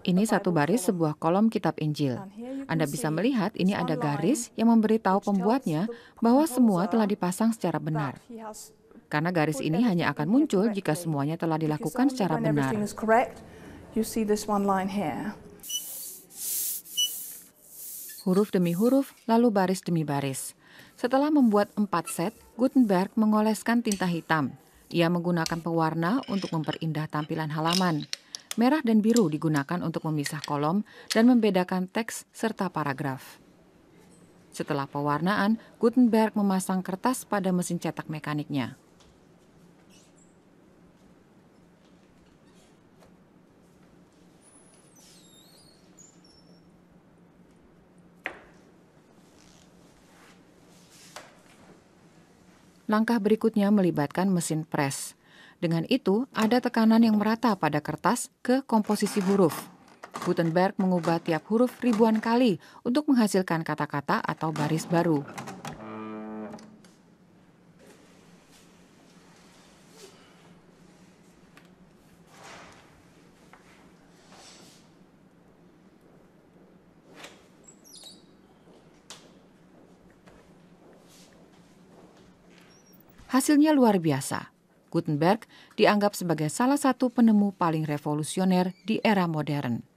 Ini satu baris sebuah kolom kitab Injil. Anda bisa melihat ini ada garis yang memberitahu pembuatnya bahwa semua telah dipasang secara benar. Karena garis ini hanya akan muncul jika semuanya telah dilakukan secara benar. Huruf demi huruf, lalu baris demi baris. Setelah membuat empat set, Gutenberg mengoleskan tinta hitam. Ia menggunakan pewarna untuk memperindah tampilan halaman. Merah dan biru digunakan untuk memisah kolom dan membedakan teks serta paragraf. Setelah pewarnaan, Gutenberg memasang kertas pada mesin cetak mekaniknya. Langkah berikutnya melibatkan mesin pres. Dengan itu, ada tekanan yang merata pada kertas ke komposisi huruf. Gutenberg mengubah tiap huruf ribuan kali untuk menghasilkan kata-kata atau baris baru. Hasilnya luar biasa Gutenberg dianggap sebagai salah satu penemu paling revolusioner di era modern.